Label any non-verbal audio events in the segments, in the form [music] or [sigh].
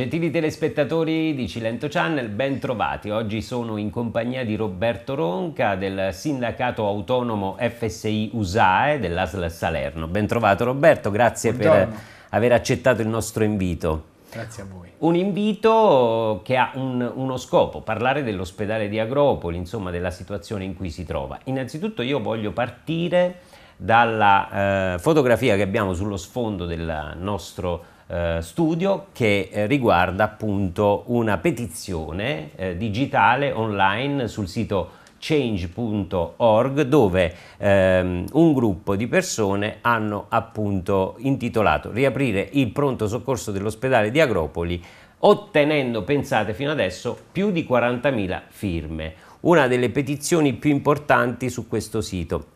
Gentili telespettatori di Cilento Channel, ben trovati. Oggi sono in compagnia di Roberto Ronca del sindacato autonomo FSI USAE dell'ASL Salerno. Ben trovato Roberto, grazie Buongiorno. per aver accettato il nostro invito. Grazie a voi. Un invito che ha un, uno scopo, parlare dell'ospedale di Agropoli, insomma della situazione in cui si trova. Innanzitutto io voglio partire dalla eh, fotografia che abbiamo sullo sfondo del nostro eh, studio che eh, riguarda appunto una petizione eh, digitale online sul sito change.org dove ehm, un gruppo di persone hanno appunto intitolato riaprire il pronto soccorso dell'ospedale di Agropoli ottenendo, pensate fino adesso, più di 40.000 firme, una delle petizioni più importanti su questo sito.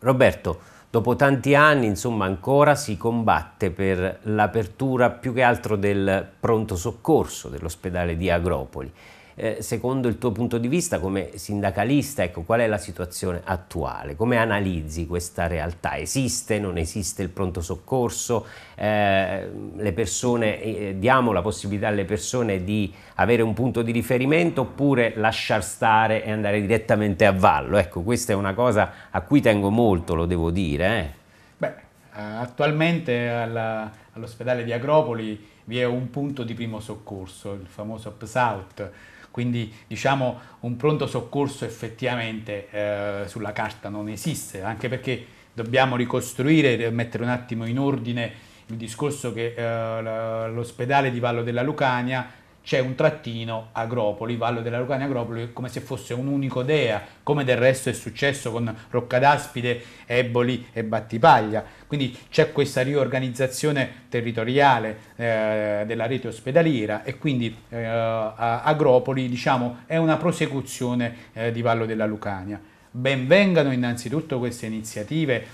Roberto, Dopo tanti anni, insomma, ancora si combatte per l'apertura più che altro del pronto soccorso dell'ospedale di Agropoli. Eh, secondo il tuo punto di vista come sindacalista, ecco, qual è la situazione attuale? Come analizzi questa realtà? Esiste, non esiste il pronto soccorso? Eh, le persone, eh, diamo la possibilità alle persone di avere un punto di riferimento oppure lasciar stare e andare direttamente a vallo? Ecco, questa è una cosa a cui tengo molto, lo devo dire. Eh. Beh, attualmente alla, all'ospedale di Agropoli vi è un punto di primo soccorso, il famoso PSAUT, quindi diciamo un pronto soccorso effettivamente eh, sulla carta non esiste, anche perché dobbiamo ricostruire, mettere un attimo in ordine il discorso che eh, l'ospedale di Vallo della Lucania c'è un trattino Agropoli, Vallo della Lucania Agropoli, come se fosse un unico dea, come del resto è successo con Roccadaspide, Eboli e Battipaglia. Quindi c'è questa riorganizzazione territoriale eh, della rete ospedaliera e quindi eh, Agropoli diciamo, è una prosecuzione eh, di Vallo della Lucania. Benvengano innanzitutto queste iniziative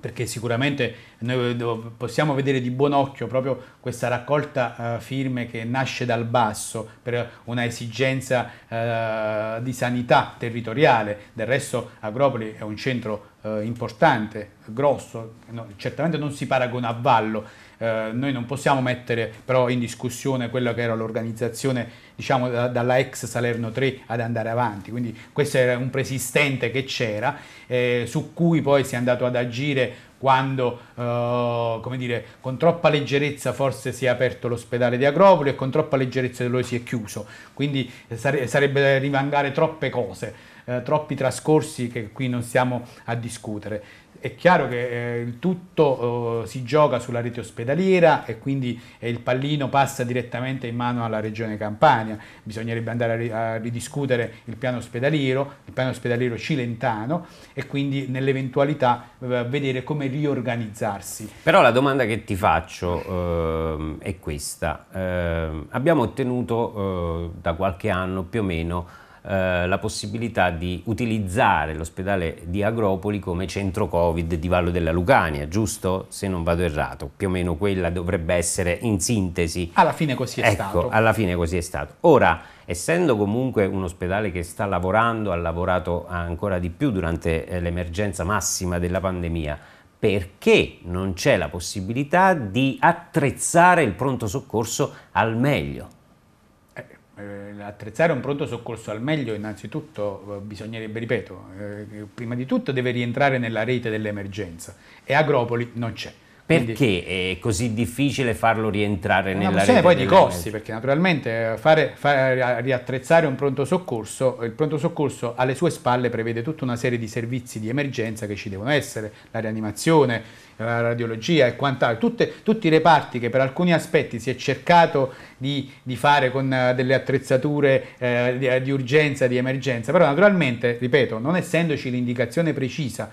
perché sicuramente noi possiamo vedere di buon occhio proprio questa raccolta uh, firme che nasce dal basso per una esigenza uh, di sanità territoriale. Del resto Agropoli è un centro uh, importante, grosso, no, certamente non si paragona a Vallo, eh, noi non possiamo mettere però in discussione quella che era l'organizzazione diciamo da, dalla ex Salerno 3 ad andare avanti, quindi questo era un preesistente che c'era eh, su cui poi si è andato ad agire quando eh, come dire, con troppa leggerezza forse si è aperto l'ospedale di Agropoli e con troppa leggerezza lo si è chiuso, quindi eh, sare sarebbe rivangare troppe cose. Eh, troppi trascorsi che qui non stiamo a discutere è chiaro che eh, tutto eh, si gioca sulla rete ospedaliera e quindi eh, il pallino passa direttamente in mano alla regione Campania, bisognerebbe andare a, ri a ridiscutere il piano ospedaliero, il piano ospedaliero cilentano e quindi nell'eventualità eh, vedere come riorganizzarsi. Però la domanda che ti faccio ehm, è questa, ehm, abbiamo ottenuto eh, da qualche anno più o meno eh, la possibilità di utilizzare l'ospedale di Agropoli come centro Covid di Vallo della Lucania, giusto? Se non vado errato, più o meno quella dovrebbe essere in sintesi. Alla fine così è ecco, stato. Alla fine così è stato. Ora, essendo comunque un ospedale che sta lavorando, ha lavorato ancora di più durante eh, l'emergenza massima della pandemia, perché non c'è la possibilità di attrezzare il pronto soccorso al meglio? Eh, attrezzare un pronto soccorso al meglio innanzitutto eh, bisognerebbe, ripeto, eh, prima di tutto deve rientrare nella rete dell'emergenza e Agropoli non c'è. Perché è così difficile farlo rientrare nella rete? È una questione poi di costi, perché naturalmente fare, fare, riattrezzare un pronto soccorso, il pronto soccorso alle sue spalle prevede tutta una serie di servizi di emergenza che ci devono essere, la rianimazione, la eh, radiologia e quant'altro, Tutte, tutti i reparti che per alcuni aspetti si è cercato di, di fare con eh, delle attrezzature eh, di, eh, di urgenza, di emergenza, però naturalmente, ripeto, non essendoci l'indicazione precisa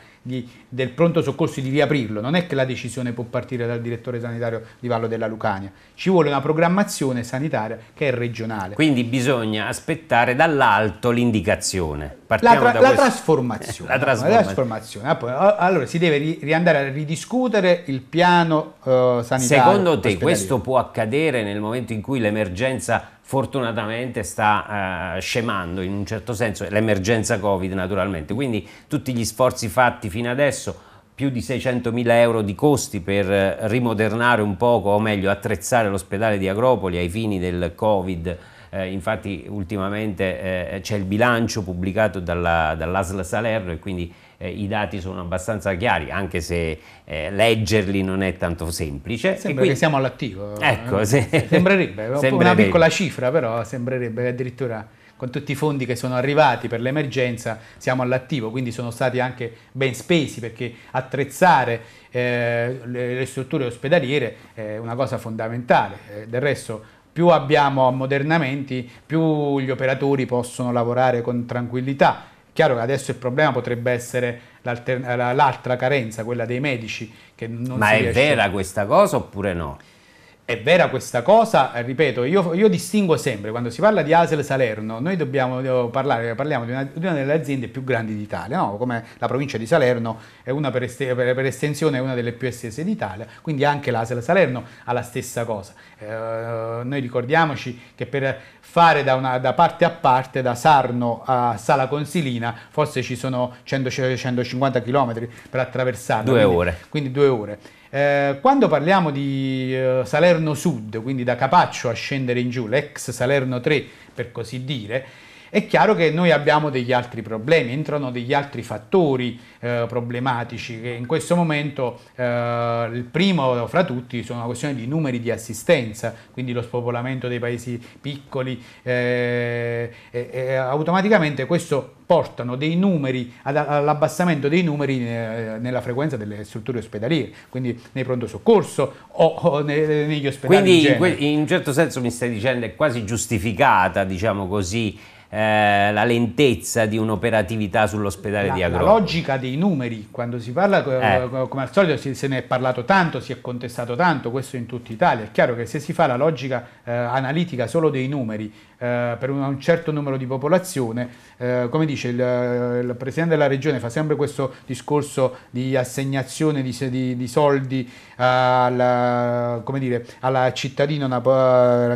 del pronto soccorso di riaprirlo, non è che la decisione può partire dal direttore sanitario di Vallo della Lucania, ci vuole una programmazione sanitaria che è regionale. Quindi bisogna aspettare dall'alto l'indicazione. Partiamo la, tra, [laughs] la trasformazione. la trasformazione. La ah, trasformazione. Allora si deve ri, riandare a ridiscutere il piano eh, sanitario. Secondo te questo può accadere nel momento in cui l'emergenza fortunatamente sta eh, scemando in un certo senso l'emergenza Covid naturalmente, quindi tutti gli sforzi fatti fino adesso più di 600 mila euro di costi per eh, rimodernare un poco, o meglio attrezzare l'ospedale di Agropoli ai fini del Covid. Eh, infatti ultimamente eh, c'è il bilancio pubblicato dalla, dall'ASL Salerno e quindi eh, i dati sono abbastanza chiari, anche se eh, leggerli non è tanto semplice. Sembra quindi, che siamo all'attivo. Eh. Ecco, eh, se, sembrerebbe, sembrerebbe, [laughs] una piccola cifra però, sembrerebbe che addirittura con tutti i fondi che sono arrivati per l'emergenza siamo all'attivo, quindi sono stati anche ben spesi perché attrezzare eh, le strutture ospedaliere è una cosa fondamentale. Eh, del resto più abbiamo ammodernamenti, più gli operatori possono lavorare con tranquillità Chiaro che adesso il problema potrebbe essere l'altra carenza, quella dei medici. Ma è riesce... vera questa cosa oppure no? È vera questa cosa, eh, ripeto, io, io distingo sempre, quando si parla di Asel Salerno, noi dobbiamo eh, parlare, parliamo di una, di una delle aziende più grandi d'Italia, no? come la provincia di Salerno è una per, est per estensione una delle più estese d'Italia, quindi anche l'Asel Salerno ha la stessa cosa. Eh, noi ricordiamoci che per fare da, una, da, parte a parte, da Sarno a Sala Consilina, forse ci sono 100, 150 km per attraversare. Due quindi, ore. Quindi due ore. Eh, quando parliamo di eh, Salerno Sud, quindi da Capaccio a scendere in giù, l'ex Salerno 3 per così dire, è chiaro che noi abbiamo degli altri problemi, entrano degli altri fattori eh, problematici che in questo momento eh, il primo fra tutti sono una questione di numeri di assistenza, quindi lo spopolamento dei paesi piccoli, eh, automaticamente questo portano dei numeri, all'abbassamento dei numeri eh, nella frequenza delle strutture ospedaliere, quindi nei pronto soccorso o negli ospedali. Quindi in, in, in un certo senso mi stai dicendo è quasi giustificata, diciamo così, eh, la lentezza di un'operatività sull'ospedale la, di Agro. La logica dei numeri, quando si parla, eh. come al solito se ne è parlato tanto, si è contestato tanto, questo in tutta Italia, è chiaro che se si fa la logica eh, analitica solo dei numeri eh, per un, un, certo numero di popolazione, eh, come dice il, il, Presidente della Regione, fa sempre questo discorso di assegnazione di, di, di soldi alla, dire, alla cittadino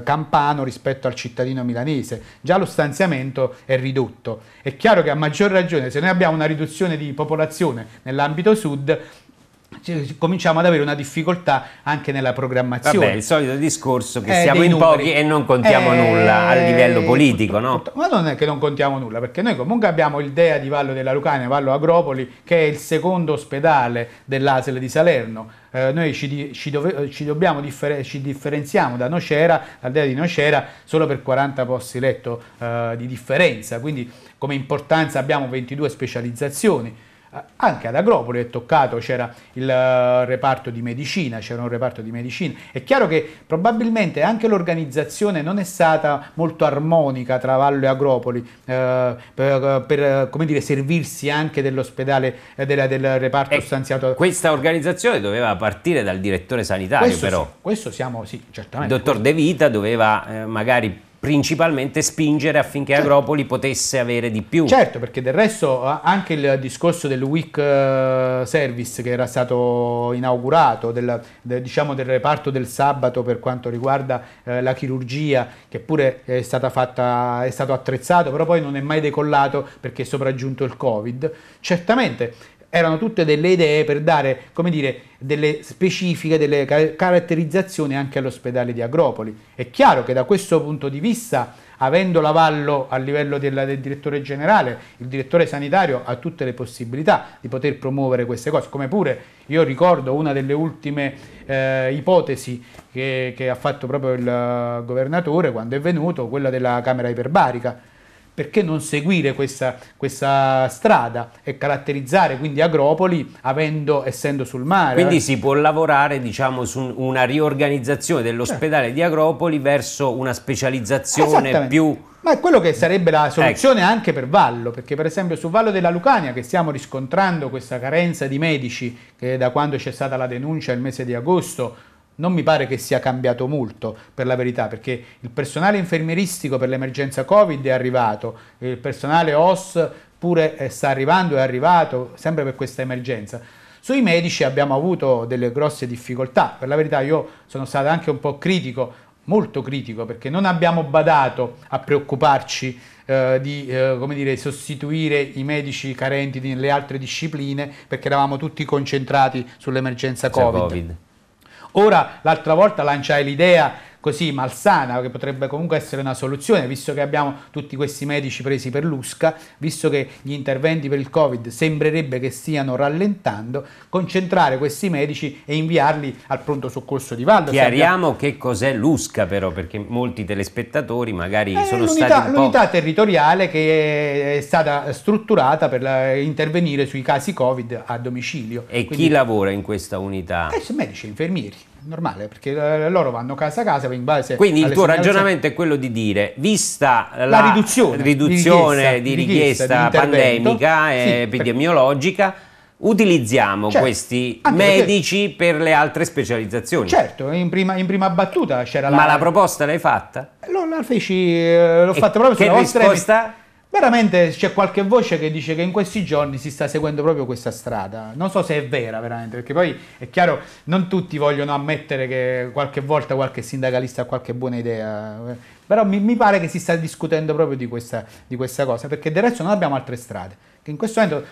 campano rispetto al cittadino milanese, già lo stanziamento l'inquinamento è ridotto. È chiaro che a maggior ragione se noi abbiamo una riduzione di popolazione nell'ambito sud cominciamo ad avere una difficoltà anche nella programmazione. Vabbè, il solito discorso che eh, siamo in numeri. pochi e non contiamo eh, nulla a livello eh, politico, tutto, tutto. no? Ma non è che non contiamo nulla, perché noi comunque abbiamo il DEA di Vallo della Lucania, Vallo Agropoli, che è il secondo ospedale dell'Asele di Salerno. Eh, noi ci, ci, dove, eh, ci, differ ci, differenziamo da Nocera, dal DEA di Nocera, solo per 40 posti letto eh, di differenza, quindi come importanza abbiamo 22 specializzazioni anche ad Agropoli è toccato, c'era il eh, reparto di medicina, c'era un reparto di medicina. È chiaro che probabilmente anche l'organizzazione non è stata molto armonica tra Vallo e Agropoli eh, per, per dire, servirsi anche dell'ospedale, eh, del, del reparto e eh, stanziato. Questa organizzazione doveva partire dal direttore sanitario questo però. Sì, questo siamo, sì, certamente. Il dottor De Vita doveva eh, magari principalmente spingere affinché certo. Agropoli potesse avere di più. Certo, perché del resto anche il discorso del week eh, service che era stato inaugurato, del, del, diciamo del reparto del sabato per quanto riguarda eh, la chirurgia, che pure è, stata fatta, è stato attrezzato, però poi non è mai decollato perché è sopraggiunto il Covid. Certamente erano tutte delle idee per dare, come dire, delle specifiche, delle caratterizzazioni anche all'ospedale di Agropoli. È chiaro che da questo punto di vista, avendo l'avallo a livello della, del direttore generale, il direttore sanitario ha tutte le possibilità di poter promuovere queste cose, come pure io ricordo una delle ultime eh, ipotesi che, che ha fatto proprio il eh, governatore quando è venuto, quella della camera iperbarica perché non seguire questa, questa, strada e caratterizzare quindi Agropoli avendo, essendo sul mare? Quindi si può lavorare diciamo, su una riorganizzazione dell'ospedale certo. di Agropoli verso una specializzazione più... Ma è quello che sarebbe la soluzione ecco. anche per Vallo, perché per esempio su Vallo della Lucania che stiamo riscontrando questa carenza di medici che da quando c'è stata la denuncia il mese di agosto non mi pare che sia cambiato molto per la verità, perché il personale infermieristico per l'emergenza Covid è arrivato, il personale OS pure eh, sta arrivando, è arrivato sempre per questa emergenza. Sui medici abbiamo avuto delle grosse difficoltà, per la verità io sono stato anche un po' critico, molto critico, perché non abbiamo badato a preoccuparci eh, di eh, dire, sostituire i medici carenti nelle altre discipline perché eravamo tutti concentrati sull'emergenza cioè, Covid. COVID. Ora, l'altra volta lanciai l'idea così malsana, che potrebbe comunque essere una soluzione, visto che abbiamo tutti questi medici presi per l'usca, visto che gli interventi per il Covid sembrerebbe che stiano rallentando, concentrare questi medici e inviarli al pronto soccorso di Valdo. Chiariamo abbiamo... che cos'è l'usca però, perché molti telespettatori magari eh, sono stati un po'... L'unità territoriale che è stata strutturata per eh, intervenire sui casi Covid a domicilio. E Quindi... chi lavora in questa unità? Eh, medici e infermieri normale, perché eh, loro vanno casa a casa in base Quindi il tuo ragionamento è quello di dire, vista la, la riduzione, riduzione, di richiesta, di richiesta, richiesta di pandemica sì, e epidemiologica, per... utilizziamo certo, questi medici perché... per le altre specializzazioni. Certo, in prima, in prima battuta c'era la... Ma la proposta l'hai fatta? Lo, la feci, eh, l'ho e fatta proprio sulla vostra... risposta? Veramente c'è qualche voce che dice che in questi giorni si sta seguendo proprio questa strada. Non so se è vera veramente, perché poi è chiaro, non tutti vogliono ammettere che qualche volta qualche sindacalista ha qualche buona idea, eh. però mi, mi pare che si sta discutendo proprio di questa, di questa, cosa, perché del resto non abbiamo altre strade. Che in questo momento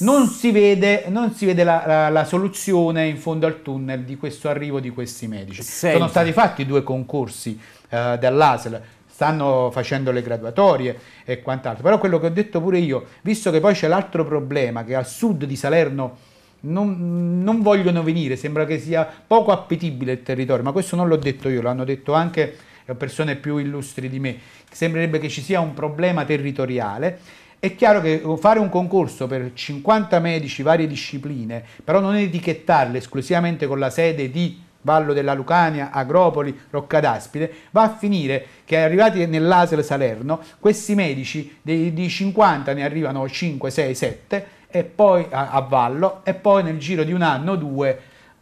non si vede, non si vede la, la, la, soluzione in fondo al tunnel di questo arrivo di questi medici. Senti. Sono stati fatti due concorsi eh, dall'ASL stanno facendo le graduatorie e quant'altro. Però quello che ho detto pure io, visto che poi c'è l'altro problema che al sud di Salerno non, non, vogliono venire, sembra che sia poco appetibile il territorio, ma questo non l'ho detto io, l'hanno detto anche persone più illustri di me. Sembrerebbe che ci sia un problema territoriale. È chiaro che fare un concorso per 50 medici, varie discipline, però non etichettarle esclusivamente con la sede di Vallo della Lucania, Agropoli, Roccadaspide, va a finire che arrivati nell'Asel Salerno, questi medici dei, di 50 ne arrivano 5, 6, 7 e poi a, a Vallo e poi nel giro di un anno o due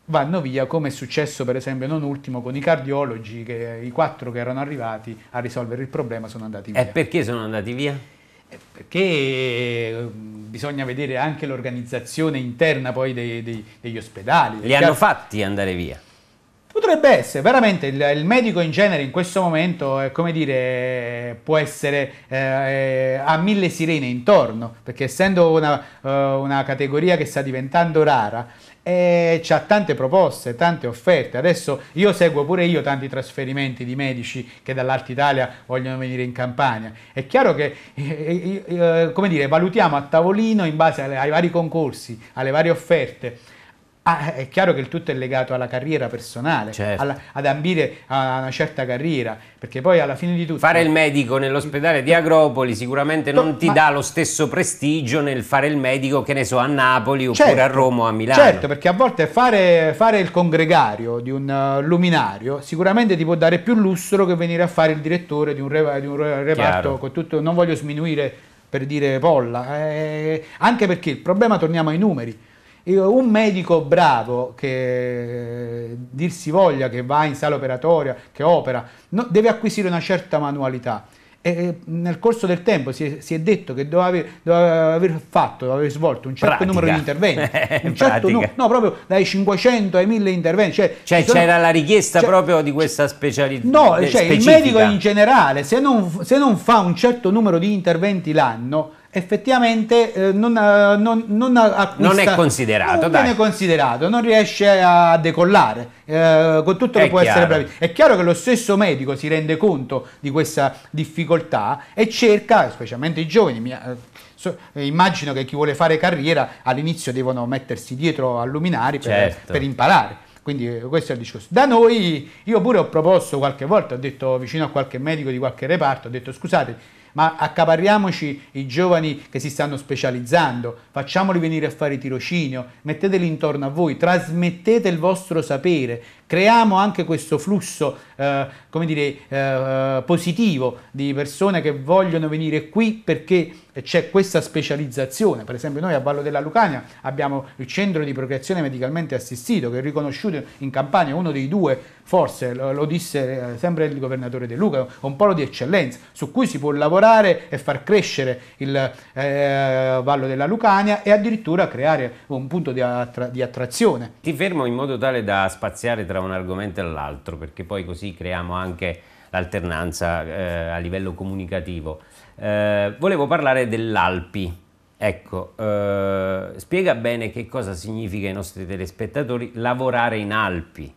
vanno via come è successo per esempio non ultimo con i cardiologi che i quattro che erano arrivati a risolvere il problema sono andati via. E perché sono andati via? Eh, perché mm, bisogna vedere anche l'organizzazione interna poi dei, dei, degli ospedali. Li hanno fatti andare via? potrebbe essere, veramente il, il, medico in genere in questo momento, è eh, come dire, può essere eh, eh a mille sirene intorno, perché essendo una, uh, una categoria che sta diventando rara, e c'ha tante proposte, tante offerte. Adesso io seguo pure io tanti trasferimenti di medici che dall'Alta Italia vogliono venire in Campania. È chiaro che come dire, valutiamo a tavolino in base ai vari concorsi, alle varie offerte. Ah, eh, è chiaro che il tutto è legato alla carriera personale, certo. alla, ad ambire a una certa carriera, perché poi alla fine di tutto... Fare il medico nell'ospedale di Agropoli sicuramente non ti ma, dà lo stesso prestigio nel fare il medico, che ne so, a Napoli oppure certo, a Roma o a Milano. Certo, perché a volte fare, fare il congregario di un uh, luminario sicuramente ti può dare più lustro che venire a fare il direttore di un, re, di un reparto con tutto... Non voglio sminuire per dire polla, eh, anche perché il problema, torniamo ai numeri, un medico bravo che dir si voglia, che va in sala operatoria, che opera, no, deve acquisire una certa manualità. E nel corso del tempo si è, si è detto che doveva aver, doveva aver, fatto, doveva aver svolto un certo pratica. numero di interventi, [laughs] un certo numero, no, proprio dai 500 ai 1000 interventi. Cioè, cioè sono, c'era la richiesta cioè, proprio di questa specialità. No, eh, cioè, il medico in generale, se non, se non fa un certo numero di interventi l'anno, effettivamente eh, non, eh, non, non, acquista, non, è considerato, non dai. considerato, non riesce a decollare, eh, con tutto che è può chiaro. essere bravi. È chiaro che lo stesso medico si rende conto di questa difficoltà e cerca, specialmente i giovani, mia, eh, so, eh, immagino che chi vuole fare carriera all'inizio devono mettersi dietro a luminari per, certo. per imparare. Quindi questo è il discorso. Da noi io pure ho proposto qualche volta, ho detto vicino a qualche medico di qualche reparto, ho detto scusate, ma accaparriamoci i giovani che si stanno specializzando, facciamoli venire a fare tirocinio, metteteli intorno a voi, trasmettete il vostro sapere, Creiamo anche questo flusso, eh, come dire, eh, eh, positivo di persone che vogliono venire qui perché c'è questa specializzazione. Per esempio noi a Vallo della Lucania abbiamo il centro di procreazione medicalmente assistito che è riconosciuto in Campania, uno dei due forse, lo, lo disse eh, sempre il governatore De Luca, un polo di eccellenza su cui si può lavorare e far crescere il eh, Vallo della Lucania e addirittura creare un punto di, attra di attrazione. Ti fermo in modo tale da spaziare tra tra un argomento e l'altro, perché poi così creiamo anche l'alternanza eh, a livello comunicativo. Eh, volevo parlare dell'Alpi. Ecco, eh, spiega bene che cosa significa ai nostri telespettatori lavorare in Alpi.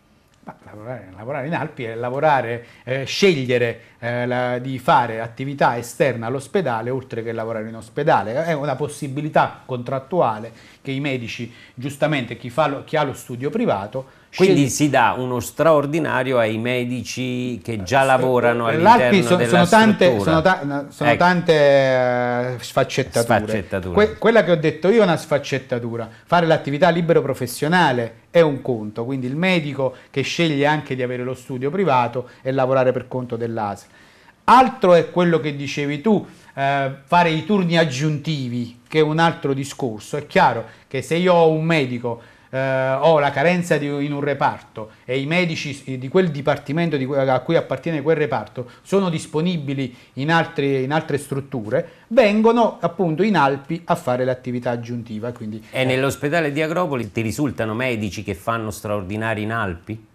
Lavorare, lavorare, in Alpi è lavorare, eh, scegliere eh, la, di fare attività esterna all'ospedale oltre che lavorare in ospedale. È una possibilità contrattuale che i medici, giustamente chi, lo, chi ha lo studio privato, quindi si dà uno straordinario ai medici che già eh, lavorano eh, all'interno sono, della sono tante, sono, ta sono ecco. tante eh, sfaccettature. sfaccettature. Que quella che ho detto io è una sfaccettatura. Fare l'attività libero professionale è un conto, quindi il medico che sceglie anche di avere lo studio privato e lavorare per conto dell'ASL. Altro è quello che dicevi tu, eh, fare i turni aggiuntivi, che è un altro discorso. È chiaro che se io ho un medico eh, ho oh, la carenza di, in un reparto e i medici di quel dipartimento di cui, a cui appartiene quel reparto sono disponibili in, altri, in, altre strutture, vengono appunto in Alpi a fare l'attività aggiuntiva. Quindi, e eh. nell'ospedale di Agropoli ti risultano medici che fanno straordinari in Alpi?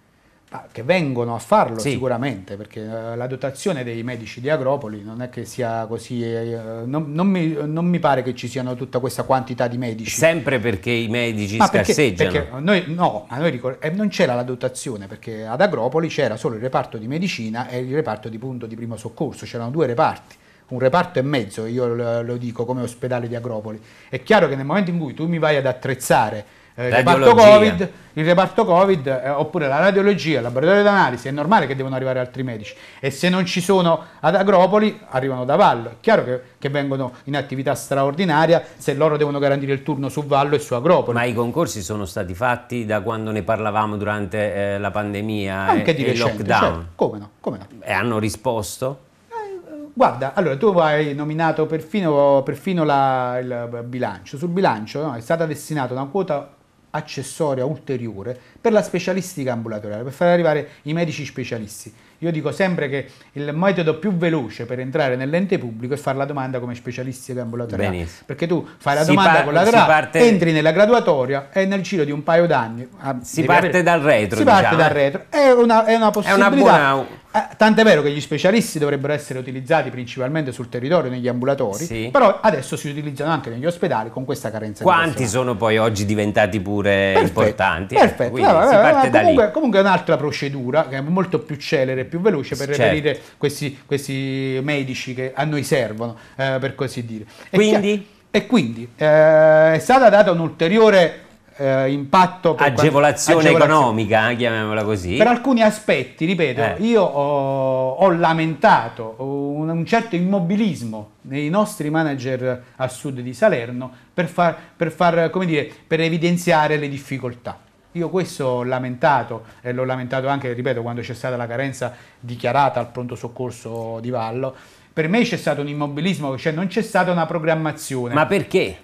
Ah, che vengono a farlo sì. sicuramente, perché eh, la dotazione dei medici di Agropoli non è che sia così, uh, non, non, mi, non, mi, pare che ci siano tutta questa quantità di medici. Sempre perché i medici ma scarseggiano? Perché, perché noi, no, ma noi ricord- eh, non c'era la dotazione, perché ad Agropoli c'era solo il reparto di medicina e il reparto di punto di primo soccorso, c'erano due reparti un reparto e mezzo, io lo dico come ospedale di Agropoli. È chiaro che nel momento in cui tu mi vai ad attrezzare eh, il reparto Covid, il reparto COVID eh, oppure la radiologia, il laboratorio d'analisi, è normale che devono arrivare altri medici e se non ci sono ad Agropoli arrivano da Vallo, è chiaro che, che vengono in attività straordinaria se loro devono garantire il turno su Vallo e su Agropoli. Ma i concorsi sono stati fatti da quando ne parlavamo durante eh, la pandemia Anche e, di recente, lockdown? Certo. Come no? Come no? E hanno risposto? Eh, guarda, allora tu hai nominato perfino, perfino la, il bilancio. Sul bilancio no, è stata destinata una quota accessoria ulteriore per la specialistica ambulatoriale, per far arrivare i medici specialisti. Io dico sempre che il metodo più veloce per entrare nell'ente pubblico è fare la domanda come specialistico ambulatoriale. Benissimo. Perché tu fai la si domanda par- con la tra- parte... entri nella graduatoria e nel giro di un paio d'anni... Ah, si parte avere... dal retro. Si diciamo. parte dal eh. retro. È una, è una possibilità... È una buona... Eh, tant'è vero che gli specialisti dovrebbero essere utilizzati principalmente sul territorio, negli ambulatori, sì. però adesso si utilizzano anche negli ospedali con questa carenza. Quanti sono poi oggi diventati pure perfetto, importanti? Perfetto, eh, no, no, no, comunque, comunque, è un'altra procedura che è molto più celere e più veloce per certo. reperire questi, questi, medici che a noi servono, eh, per così dire. E quindi? E quindi eh, è stata data un'ulteriore eh, impatto agevolazione, quanto, agevolazione, economica, eh, chiamiamola così. Per alcuni aspetti, ripeto, eh. io ho, ho lamentato un, un, certo immobilismo nei nostri manager a sud di Salerno per far, per, far, dire, per evidenziare le difficoltà. Io questo ho lamentato e l'ho lamentato anche, ripeto, quando c'è stata la carenza dichiarata al pronto soccorso di Vallo. Per me c'è stato un immobilismo, cioè non c'è stata una programmazione. Ma perché?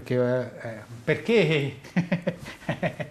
perché, eh, eh perché?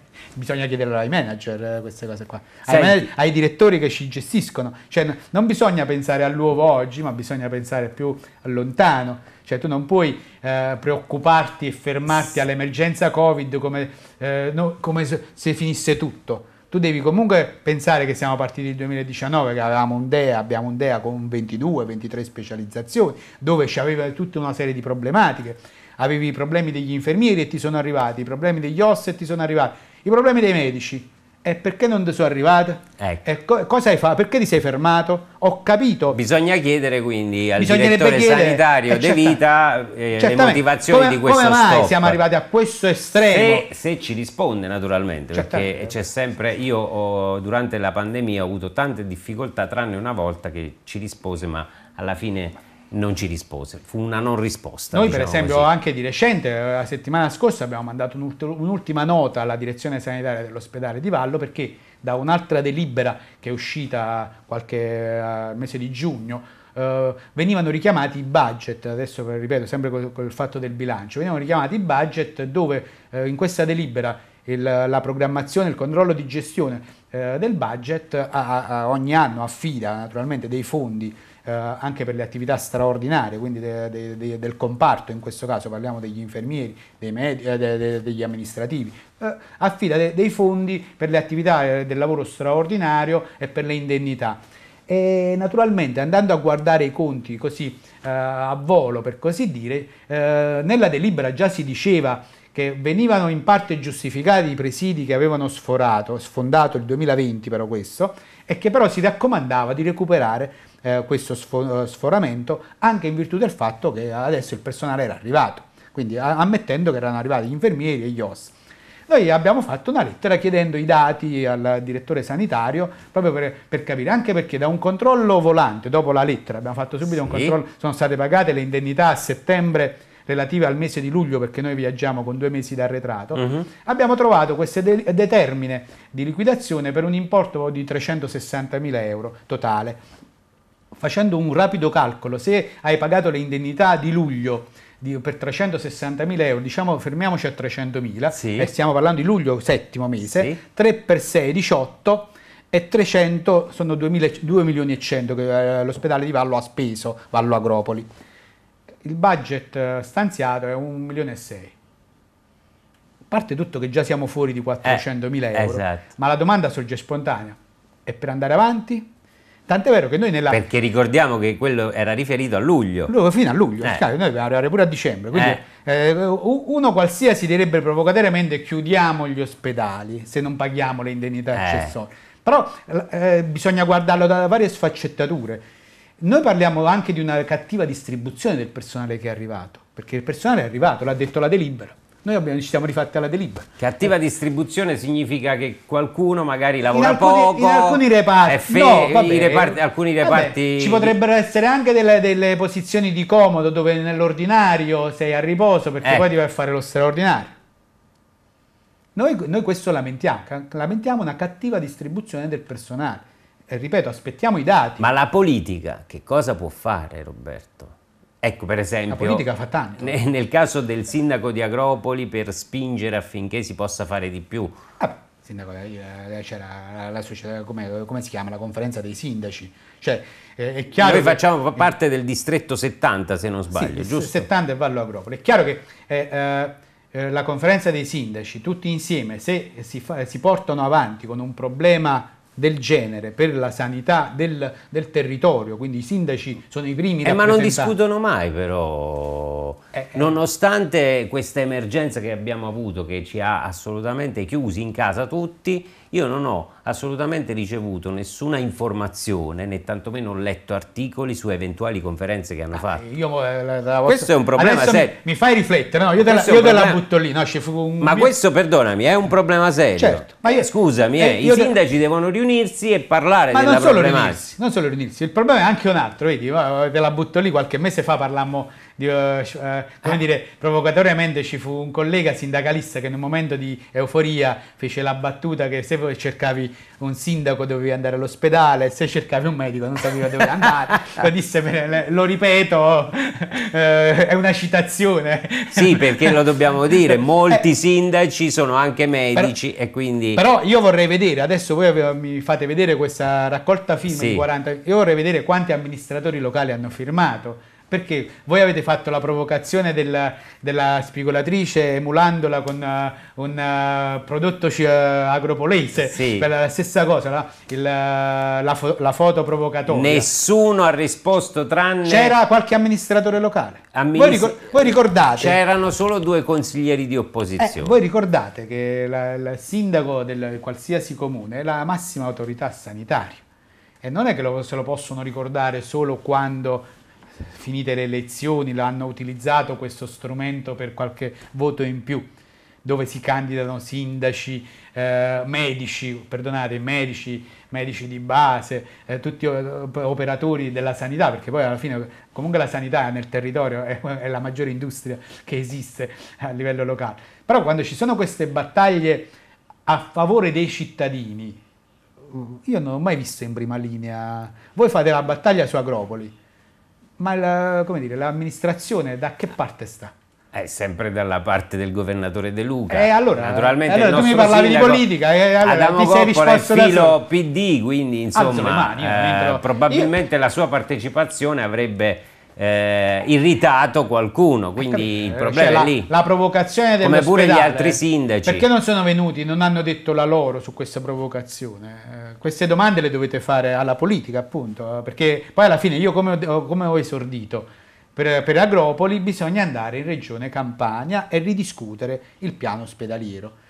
[laughs] bisogna chiederlo ai manager eh, queste cose qua, ai, manager, ai, direttori che ci gestiscono, cioè non bisogna pensare all'uovo oggi, ma bisogna pensare più a lontano, cioè tu non puoi eh, preoccuparti e fermarti all'emergenza Covid come, eh, no, come se finisse tutto, tu devi comunque pensare che siamo partiti nel 2019, che avevamo un DEA, abbiamo un DEA con 22-23 specializzazioni, dove ci aveva tutta una serie di problematiche, avevi i problemi degli infermieri e ti sono arrivati, i problemi degli oss e ti sono arrivati, i problemi dei medici. E perché non ti sono arrivate? Ecco. cosa hai fatto? Perché ti sei fermato? Ho capito. Bisogna chiedere quindi al direttore chiedere, sanitario eh, De certo. Vita eh, le cioè, motivazioni come, di questo come mai stop. siamo arrivati a questo estremo? Se, se ci risponde naturalmente, cioè, perché c'è sempre, io ho, durante la pandemia ho avuto tante difficoltà, tranne una volta che ci rispose, ma alla fine non ci rispose, fu una non risposta. Noi diciamo per esempio così. anche di recente, eh, la settimana scorsa abbiamo mandato un'ultima nota alla direzione sanitaria dell'ospedale di Vallo perché da un'altra delibera che è uscita qualche eh, mese di giugno Uh, venivano richiamati i budget, adesso ripeto sempre col, col, fatto del bilancio, venivano richiamati i budget dove uh, in questa delibera il, la programmazione, il controllo di gestione uh, del budget a, a ogni anno affida naturalmente dei fondi eh, anche per le attività straordinarie, quindi de, de, de, del comparto, in questo caso parliamo degli infermieri, medi, eh, degli amministrativi, eh, affida dei fondi per le attività eh, del lavoro straordinario e per le indennità. E naturalmente andando a guardare i conti così eh, a volo per così dire, eh, nella delibera già si diceva che venivano in parte giustificati i presidi che avevano sforato, sfondato il 2020 però questo, e che però si raccomandava di recuperare eh, questo eh, sforamento anche in virtù del fatto che adesso il personale era arrivato, quindi ammettendo che erano arrivati gli infermieri e gli OS. Noi abbiamo fatto una lettera chiedendo i dati al direttore sanitario proprio per, per, capire, anche perché da un controllo volante, dopo la lettera, abbiamo fatto subito sì. un controllo, sono state pagate le indennità a settembre relative al mese di luglio, perché noi viaggiamo con due mesi d'arretrato, uh-huh. Mhm. abbiamo trovato queste de- determine di liquidazione per un importo di 360.000 euro totale. Facendo un rapido calcolo, se hai pagato le indennità di luglio di, per 360.000 euro, diciamo fermiamoci a 300.000, sì. e stiamo parlando di luglio, settimo mese, sì. 3 per 6, 18 e 300 sono 2, milioni e 100 che eh, l'ospedale di Vallo ha speso, Vallo Agropoli il budget eh, stanziato è 1 milione e 6. A parte tutto che già siamo fuori di 400 eh, mila eh, euro, esatto. ma la domanda sorge spontanea. è per andare avanti? Tant'è vero che noi nella... Perché ricordiamo che quello era riferito a luglio. Lui, fino a luglio, eh. noi dobbiamo arrivare pure a dicembre. Quindi eh. eh uno qualsiasi direbbe provocatoriamente chiudiamo gli ospedali se non paghiamo le indennità accessorie. Però bisogna guardarlo da varie sfaccettature noi parliamo anche di una cattiva distribuzione del personale che è arrivato, perché il personale è arrivato, l'ha detto la delibera. Noi abbiamo, ci siamo rifatti alla delibera. Cattiva eh. distribuzione significa che qualcuno magari lavora in alcuni, poco. In alcuni reparti. Fe- no, vabbè, reparti, alcuni reparti... Vabbè, ci potrebbero essere anche delle, delle, posizioni di comodo dove nell'ordinario sei a riposo perché eh. poi devi fare lo straordinario. Noi, noi questo lamentiamo, lamentiamo una cattiva distribuzione del personale e ripeto, aspettiamo i dati. Ma la politica che cosa può fare, Roberto? Ecco, per esempio, la politica fa tanto. nel caso del sindaco di Agropoli per spingere affinché si possa fare di più. Ah sindaco, eh, c'era la, società, come, come, si chiama, la conferenza dei sindaci. Cioè, è chiaro Noi che, facciamo parte eh, del distretto 70, se non sbaglio, sì, giusto? 70 e Vallo Agropoli. È chiaro che eh, eh, eh, la conferenza dei sindaci, tutti insieme, se si, fa, si portano avanti con un problema del genere per la sanità del, del territorio, quindi i sindaci sono i primi eh, Ma non discutono mai però, eh, eh, nonostante questa emergenza che abbiamo avuto che ci ha assolutamente chiusi in casa tutti, io non ho assolutamente ricevuto nessuna informazione, né tantomeno ho letto articoli su eventuali conferenze che hanno ah, fatto. Ah, io, eh, la, la Questo è un problema serio. Mi, mi, fai riflettere, no? io, te la, io te la, butto lì. No? Un... Ma questo, perdonami, è un problema serio. Certo, ma io... Scusami, eh, eh i sindaci te... devono riunirsi e parlare ma della problematica. Solo non solo riunirsi, il problema è anche un altro, vedi, te la butto lì, qualche mese fa parlammo eh, eh, come ah. dire, provocatoriamente ci fu un collega sindacalista che in un momento di euforia fece la battuta che se cercavi un sindaco dovevi andare all'ospedale, se cercavi un medico non sapevi dove andare, [laughs] lo disse, lo ripeto, eh, è una citazione. Sì, perché lo dobbiamo dire, [laughs] eh, molti eh, sindaci sono anche medici però, e quindi... Però io vorrei vedere, adesso voi mi fate vedere questa raccolta film sì. 40, io vorrei vedere quanti amministratori locali hanno firmato perché voi avete fatto la provocazione della, della spigolatrice emulandola con uh, un uh, prodotto uh, agropolese, sì. per la stessa cosa, la, il, la, fo la foto provocatoria. Nessuno ha risposto tranne... C'era qualche amministratore locale. Amministra... Voi, ricor voi, ricordate... C'erano solo due consiglieri di opposizione. Eh, voi ricordate che il sindaco del qualsiasi comune è la massima autorità sanitaria e non è che lo, se lo possono ricordare solo quando finite le elezioni, l'hanno utilizzato questo strumento per qualche voto in più, dove si candidano sindaci, eh, medici, perdonate, medici, medici di base, eh, tutti eh, operatori della sanità, perché poi alla fine comunque la sanità nel territorio è, è la maggiore industria che esiste a livello locale. Però quando ci sono queste battaglie a favore dei cittadini, io non ho mai visto in prima linea. Voi fate la battaglia su Agropoli, ma la, dire, l'amministrazione da che parte sta? È sempre dalla parte del governatore De Luca. E eh, allora, Naturalmente eh, allora, tu mi parlavi sindaco, di politica, eh, allora, Adamo Coppola è filo PD, quindi insomma mani, eh, probabilmente Io... la sua partecipazione avrebbe eh, irritato qualcuno, quindi il eh, problema cioè, è lì. La, la provocazione Come pure gli altri sindaci. Perché non sono venuti, non hanno detto la loro su questa provocazione? Eh, queste domande le dovete fare alla politica, appunto, eh, perché poi alla fine io come ho, come ho esordito, per, per Agropoli bisogna andare in regione Campania e ridiscutere il piano ospedaliero.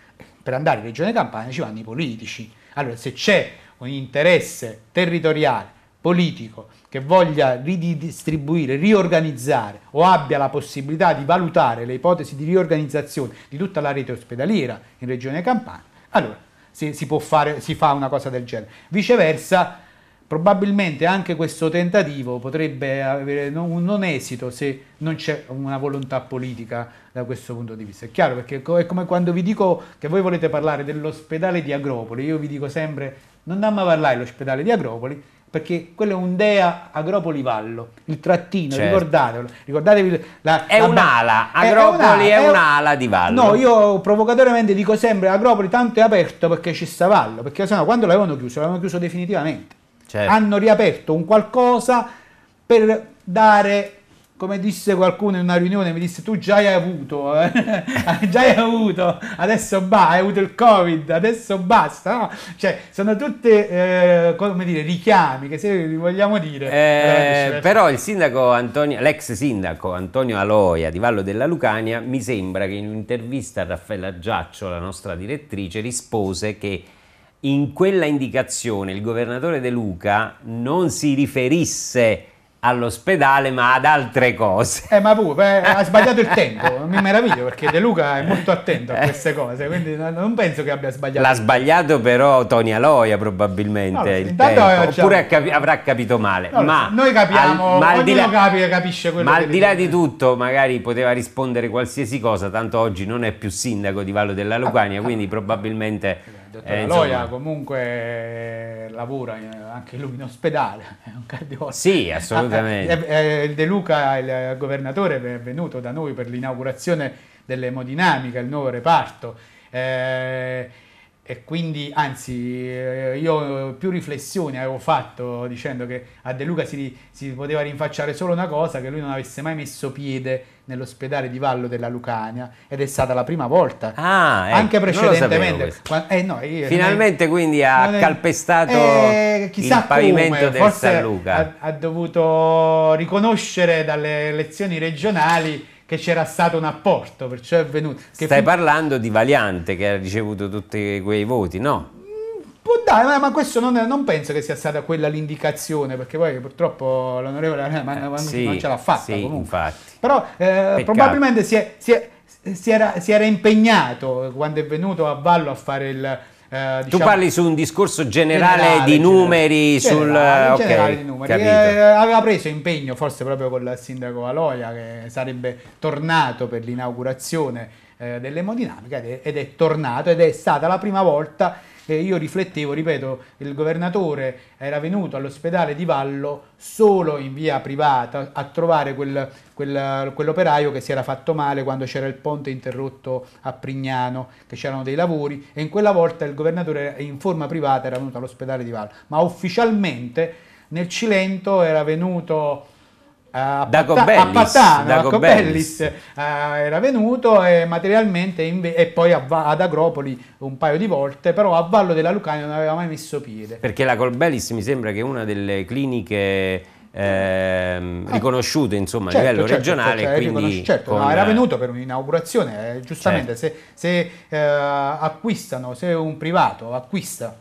Per andare in regione Campania ci vanno i politici. Allora se c'è un interesse territoriale, politico, che voglia ridistribuire, riorganizzare o abbia la possibilità di valutare le ipotesi di riorganizzazione di tutta la rete ospedaliera in Regione Campania, allora si, si, fare, si fa una cosa del genere. Viceversa, probabilmente anche questo tentativo potrebbe avere un non esito se non c'è una volontà politica da questo punto di vista. È chiaro perché è come quando vi dico che voi volete parlare dell'ospedale di Agropoli, io vi dico sempre non andiamo a parlare dell'ospedale di Agropoli perché quello è un DEA Agropoli-Vallo, il trattino, certo. ricordatevelo. Ricordatevi la, è la, un'ala, Agropoli è, è, un'ala, è un'ala di Vallo. No, io provocatoriamente dico sempre Agropoli tanto è aperto perché c'è Stavallo, perché sennò quando l'avevano chiuso, l'avevano chiuso definitivamente. Certo. Hanno riaperto un qualcosa per dare come disse qualcuno in una riunione, mi disse tu già hai avuto, eh? [laughs] già hai avuto, adesso va, hai avuto il covid, adesso basta, no? Cioè, sono tutte, eh, come dire, richiami, che se vogliamo dire. Eh, però il sindaco Antonio, l'ex sindaco Antonio Aloia di Vallo della Lucania, mi sembra che in un'intervista a Raffaella Giaccio, la nostra direttrice, rispose che in quella indicazione il governatore De Luca non si riferisse all'ospedale ma ad altre cose. Eh ma pure, eh, ha [laughs] sbagliato il tempo, mi meraviglio perché De Luca è molto attento a eh. queste cose, quindi non penso che abbia sbagliato. L'ha sbagliato però Tony Aloia probabilmente, no, eh, cioè, oppure capi- avrà capito male. No, ma noi capiamo, al, ma al di là, capi, capisce quello Ma al di là di tutto magari poteva rispondere qualsiasi cosa, tanto oggi non è più sindaco di Vallo della Lucania, ah, ah, quindi probabilmente ah dottor eh, Aloia comunque lavora anche lui in ospedale, [laughs] è un cardiologo. Sì, assolutamente. Ah, ah, eh, il De Luca, il governatore, è venuto da noi per l'inaugurazione dell'emodinamica, il nuovo reparto. Eh, e quindi, anzi, eh, io più riflessioni avevo fatto dicendo che a De Luca si, si, poteva rinfacciare solo una cosa, che lui non avesse mai messo piede nell'ospedale di Vallo della Lucania ed è stata la prima volta. Ah, eh, anche precedentemente. Quando, eh, no, io, Finalmente ormai, quindi ha è, calpestato eh, il pavimento come, del San Luca. Ha, ha dovuto riconoscere dalle elezioni regionali che c'era stato un apporto, perciò è venuto. Stai fu... parlando di Valiante che ha ricevuto tutti quei voti, no? Mm, può dare, ma questo non, è, non, penso che sia stata quella l'indicazione, perché poi purtroppo l'onorevole Arena eh, sì, non ce l'ha fatta sì, comunque. Infatti. Però eh, probabilmente si, è, si, è, si, era, si, era, impegnato quando è venuto a Vallo a fare il, eh, diciamo... Tu parli su un discorso generale, generale di numeri, generale, sul... Generale, okay, generale di numeri. Eh, aveva preso impegno forse proprio col sindaco Aloia che sarebbe tornato per l'inaugurazione eh, dell'emodinamica ed è, ed è tornato ed è stata la prima volta e io riflettevo, ripeto, il governatore era venuto all'ospedale di Vallo solo in via privata a trovare quel, quel, quell'operaio che si era fatto male quando c'era il ponte interrotto a Prignano, che c'erano dei lavori e in quella volta il governatore in forma privata era venuto all'ospedale di Vallo, ma ufficialmente nel Cilento era venuto a, Dagobellis, a Pattano, a Cobellis eh, era venuto e materialmente inve- e poi Va- ad Agropoli un paio di volte, però a Vallo della Lucania non aveva mai messo piede. Perché la Colbellis mi sembra che è una delle cliniche Ehm, ah, riconosciute insomma, certo, a livello certo, regionale. Certo, quindi certo, con... no, era venuto per un'inaugurazione, eh, giustamente certo. se, se eh, acquistano, se un privato acquista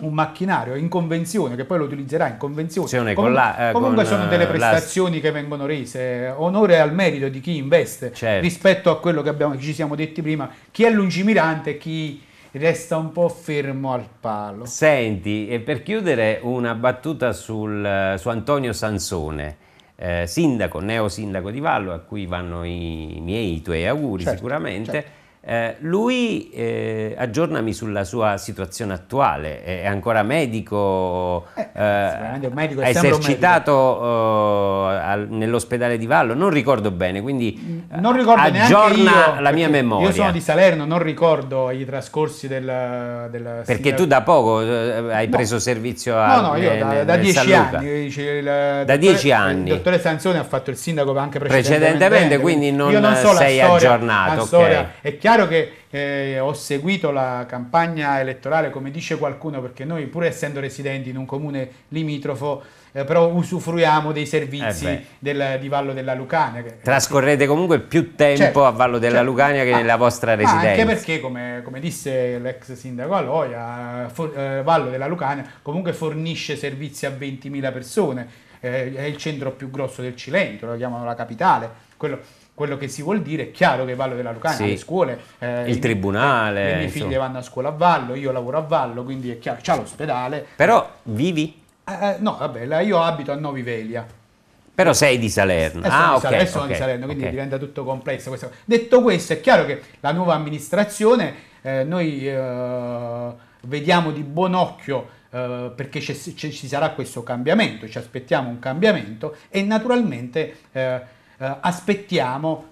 un macchinario in convenzione, che poi lo utilizzerà in convenzione. Com- la, eh, comunque sono delle eh, prestazioni la... che vengono rese, eh, onore al merito di chi investe certo. rispetto a quello che, abbiamo, che ci siamo detti prima, chi è lungimirante chi resta un po' fermo al palo. Senti, e per chiudere una battuta sul, eh, su Antonio Sansone. Eh, sindaco, neo sindaco di Vallo, a cui vanno i miei, i tuoi auguri certo, sicuramente. Certo eh, lui, eh, aggiornami sulla sua situazione attuale, è ancora medico, eh, eh medico, è esercitato medico. Eh, al, nell'ospedale di Vallo, non ricordo bene, quindi mm, non ricordo eh, aggiorna io, la mia memoria. Io sono di Salerno, non ricordo i trascorsi del... del perché tu da poco eh, hai no. preso servizio a... No, no, io da, da dieci anni. Dice, il, da dottore, dieci anni. Il dottore Sanzoni ha fatto il sindaco anche precedentemente, precedentemente quindi non, io non so sei storia, aggiornato. Okay. Storia, è chiaro chiaro che eh, ho seguito la campagna elettorale, come dice qualcuno, perché noi pur essendo residenti in un comune limitrofo, eh, però usufruiamo dei servizi eh del, di Vallo della Lucania. Che, Trascorrete comunque più tempo certo, a Vallo della certo. Lucania che ah, nella vostra residenza. anche perché, come, come disse l'ex sindaco Aloia, for, eh, Vallo della Lucania comunque fornisce servizi a 20.000 persone, eh, è il centro più grosso del Cilento, lo chiamano la capitale. Quello, quello che si vuol dire, è chiaro che Vallo della Lucania, sì. le scuole, eh, il tribunale. Le mie insomma. figlie vanno a scuola a Vallo, io lavoro a Vallo, quindi è chiaro, c'è l'ospedale. Però vivi? Eh, eh no, vabbè, io abito a Novi Velia. Però sei di Salerno. Eh, ah, di Salerno, okay, sono okay, di Salerno, quindi okay. diventa tutto complesso. Questo. Detto questo, è chiaro che la nuova amministrazione eh, noi eh, vediamo di buon occhio eh, perché ci sarà questo cambiamento, ci aspettiamo un cambiamento e naturalmente eh, eh, aspettiamo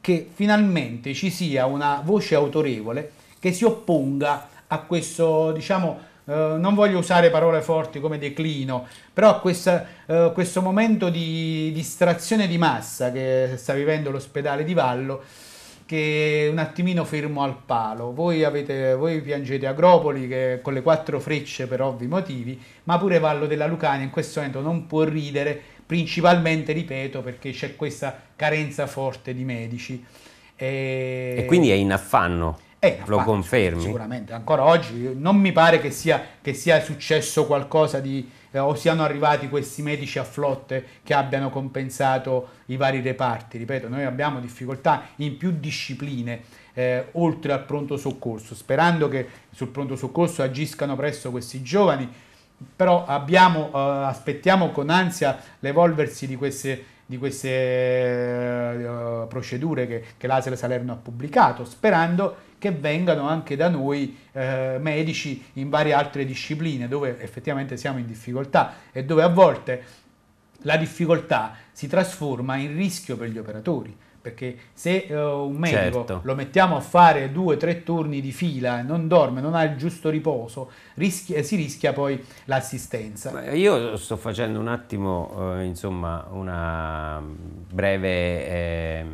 che finalmente ci sia una voce autorevole che si opponga a questo, diciamo, Uh, non voglio usare parole forti come declino, però questa, uh, eh, questo momento di distrazione di massa che sta vivendo l'ospedale di Vallo, che è un attimino fermo al palo. Voi, avete, voi piangete Agropoli che, con le quattro frecce per ovvi motivi, ma pure Vallo della Lucania in questo momento non può ridere principalmente, ripeto, perché c'è questa carenza forte di medici. E, e quindi è in affanno. È in affanno, lo confermi? Sicuramente, ancora oggi non mi pare che sia, che sia successo qualcosa di, eh, o siano arrivati questi medici a flotte che abbiano compensato i vari reparti. Ripeto, noi abbiamo difficoltà in più discipline eh, oltre al pronto soccorso, sperando che sul pronto soccorso agiscano presto questi giovani però abbiamo, uh, aspettiamo con ansia l'evolversi di queste, di queste uh, procedure che, che l'Asel Salerno ha pubblicato, sperando che vengano anche da noi eh, medici in varie altre discipline dove effettivamente siamo in difficoltà e dove a volte la difficoltà si trasforma in rischio per gli operatori perché se uh, un medico certo. lo mettiamo a fare due o tre turni di fila e non dorme, non ha il giusto riposo, rischia, si rischia poi l'assistenza. Ma io sto facendo un attimo, eh, insomma, una breve eh,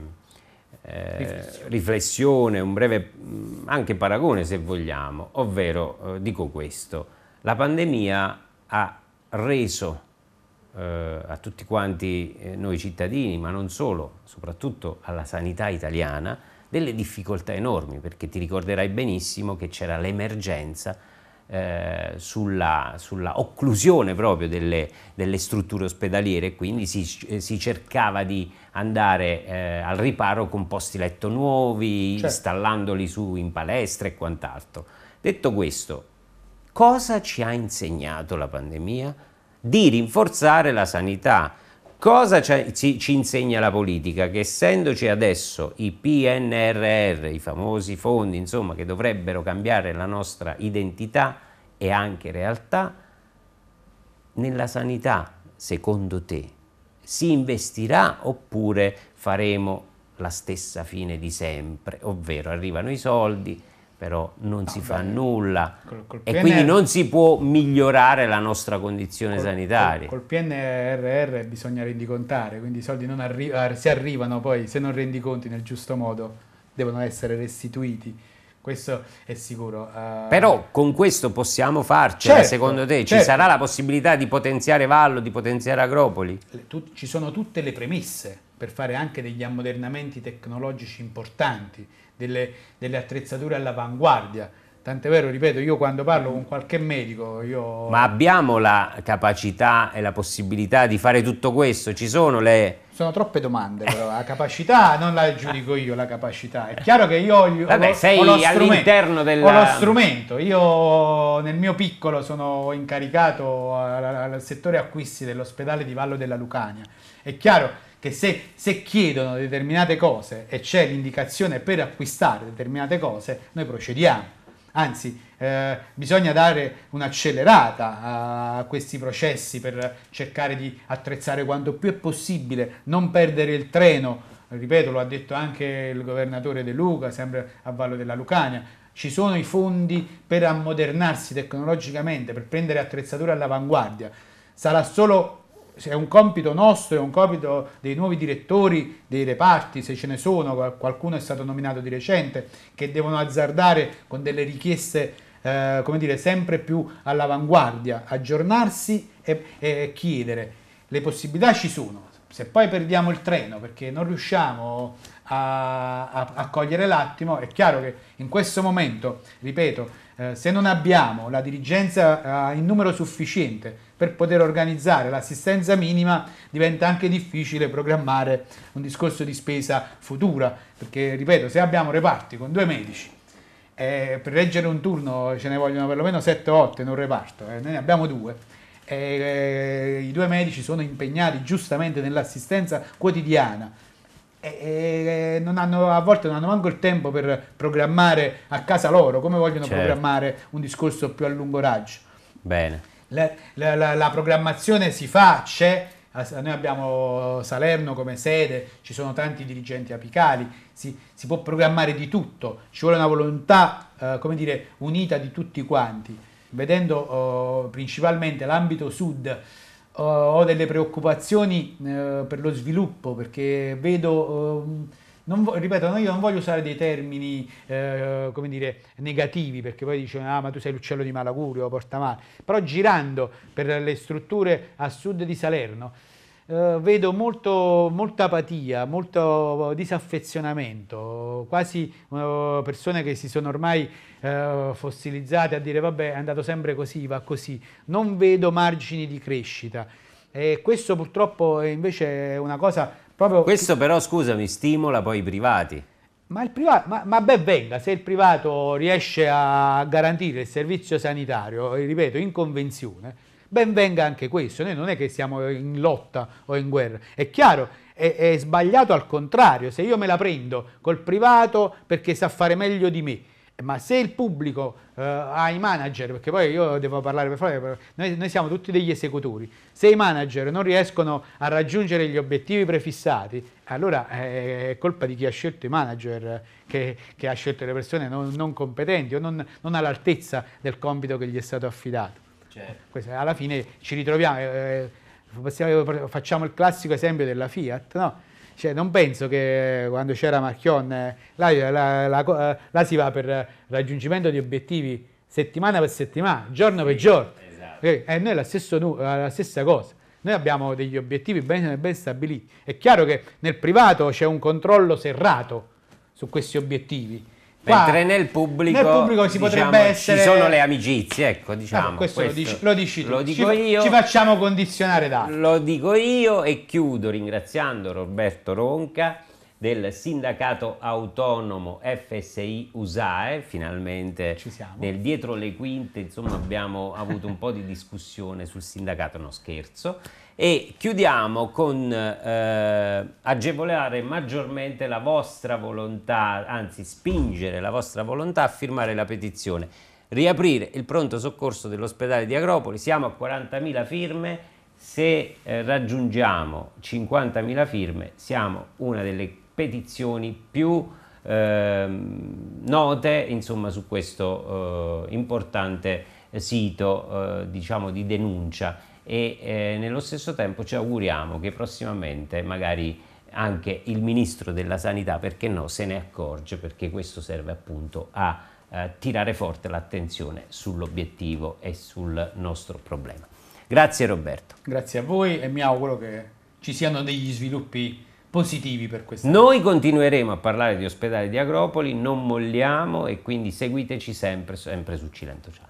eh, riflessione. riflessione. un breve mm, anche paragone se vogliamo, ovvero eh, dico questo, la pandemia ha reso eh, a tutti quanti eh, noi cittadini, ma non solo, soprattutto alla sanità italiana, delle difficoltà enormi, perché ti ricorderai benissimo che c'era l'emergenza eh, sulla, sulla, occlusione proprio delle, delle, strutture ospedaliere, quindi si, eh, si cercava di andare eh, al riparo con posti letto nuovi, certo. installandoli su in palestra e quant'altro. Detto questo, cosa ci ha insegnato la pandemia? di rinforzare la sanità. Cosa ci, insegna la politica? Che essendoci adesso i PNRR, i famosi fondi, insomma, che dovrebbero cambiare la nostra identità e anche realtà, nella sanità, secondo te, si investirà oppure faremo la stessa fine di sempre, ovvero arrivano i soldi, però non ah, si beh. fa nulla col, col PNR... e quindi non si può migliorare la nostra condizione col, sanitaria. Col, PNRR bisogna rendicontare, quindi i soldi non arri- ah, se arrivano poi, se non rendi conti nel giusto modo, devono essere restituiti. Questo è sicuro. Uh... Però con questo possiamo farcela, certo, secondo te? Ci certo. sarà la possibilità di potenziare Vallo, di potenziare Agropoli? Tut- ci sono tutte le premesse per fare anche degli ammodernamenti tecnologici importanti delle, delle attrezzature all'avanguardia. Tant'è vero, ripeto, io quando parlo con qualche medico... Io... Ma abbiamo la capacità e la possibilità di fare tutto questo? Ci sono le... Sono troppe domande però, la capacità non la giudico io, la capacità. È chiaro che io ho, Vabbè, ho, sei ho all'interno della... ho lo strumento, io nel mio piccolo sono incaricato al, al settore acquisti dell'ospedale di Vallo della Lucania. È chiaro che se, se chiedono determinate cose e c'è l'indicazione per acquistare determinate cose, noi procediamo. Anzi, eh, bisogna dare un'accelerata a questi processi per cercare di attrezzare quanto più è possibile, non perdere il treno. Ripeto, lo ha detto anche il governatore De Luca, sempre a Vallo della Lucania, ci sono i fondi per ammodernarsi tecnologicamente, per prendere attrezzature all'avanguardia. Sarà solo è un compito nostro, è un compito dei nuovi direttori dei reparti, se ce ne sono, qualcuno è stato nominato di recente, che devono azzardare con delle richieste, eh, come dire, sempre più all'avanguardia, aggiornarsi e, e chiedere. Le possibilità ci sono, se poi perdiamo il treno perché non riusciamo a, a, a cogliere l'attimo, è chiaro che in questo momento, ripeto, eh, se non abbiamo la dirigenza eh, in numero sufficiente per poter organizzare l'assistenza minima diventa anche difficile programmare un discorso di spesa futura, perché ripeto, se abbiamo reparti con due medici, eh, per reggere un turno ce ne vogliono perlomeno 7-8 in un reparto, eh, noi ne abbiamo due, eh, i due medici sono impegnati giustamente nell'assistenza quotidiana, e, hanno, a volte non hanno manco il tempo per programmare a casa loro come vogliono certo. programmare un discorso più a lungo raggio. Bene la, la, la programmazione si fa, c'è noi abbiamo Salerno come sede, ci sono tanti dirigenti apicali, si, si può programmare di tutto, ci vuole una volontà, eh, come dire, unita di tutti quanti. Vedendo eh, principalmente l'ambito sud, eh, ho delle preoccupazioni eh, per lo sviluppo, perché vedo oh, non, ripeto, io non voglio usare dei termini, eh, come dire, negativi, perché poi dicono, ah ma tu sei l'uccello di Malagurio, porta male, però girando per le strutture a sud di Salerno, eh, vedo molto, molta apatia, molto disaffezionamento, quasi eh, persone che si sono ormai eh, fossilizzate a dire vabbè è andato sempre così, va così, non vedo margini di crescita. E questo purtroppo invece è una cosa proprio... Questo però, scusami, stimola poi i privati. Ma, il privato, ma, ma ben venga, se il privato riesce a garantire il servizio sanitario, ripeto, in convenzione, ben venga anche questo. Noi non è che siamo in lotta o in guerra. È chiaro, è, è sbagliato al contrario. Se io me la prendo col privato perché sa fare meglio di me, ma se il pubblico eh, ha i manager, perché poi io devo parlare per fare, noi, noi, siamo tutti degli esecutori, se i manager non riescono a raggiungere gli obiettivi prefissati, allora eh, è colpa di chi ha scelto i manager, che, che ha scelto le persone non, non competenti o non, non all'altezza del compito che gli è stato affidato. Certo. alla fine ci ritroviamo, eh, facciamo il classico esempio della Fiat, no? Cioè, non penso che quando c'era Marchion la, la, la, eh, la, si va per raggiungimento di obiettivi settimana per settimana, giorno sì, per giorno. Esatto. E eh, noi stesso, la stessa cosa. Noi abbiamo degli obiettivi ben, ben, stabiliti. È chiaro che nel privato c'è un controllo serrato su questi obiettivi Mentre nel pubblico, nel pubblico si diciamo, potrebbe essere... Ci sono le amicizie, ecco, diciamo. Ah, questo, questo, lo dici, lo dici tu. Lo dico ci, io. Ci facciamo condizionare da... Lo dico io e chiudo ringraziando Roberto Ronca del sindacato autonomo FSI USAE, finalmente nel dietro le quinte, insomma, abbiamo avuto un po' di discussione sul sindacato, no scherzo e chiudiamo con eh, agevolare maggiormente la vostra volontà, anzi spingere la vostra volontà a firmare la petizione. Riaprire il pronto soccorso dell'ospedale di Agropoli, siamo a 40.000 firme, se eh, raggiungiamo 50.000 firme siamo una delle petizioni più eh, note insomma, su questo eh, importante sito eh, diciamo, di denuncia e eh, nello stesso tempo ci auguriamo che prossimamente magari anche il ministro della sanità, perché no, se ne accorge perché questo serve appunto a eh, tirare forte l'attenzione sull'obiettivo e sul nostro problema. Grazie Roberto. Grazie a voi e mi auguro che ci siano degli sviluppi positivi per questo. Noi continueremo a parlare di ospedale di Agropoli, non molliamo e quindi seguiteci sempre, sempre su Cilento Ciao.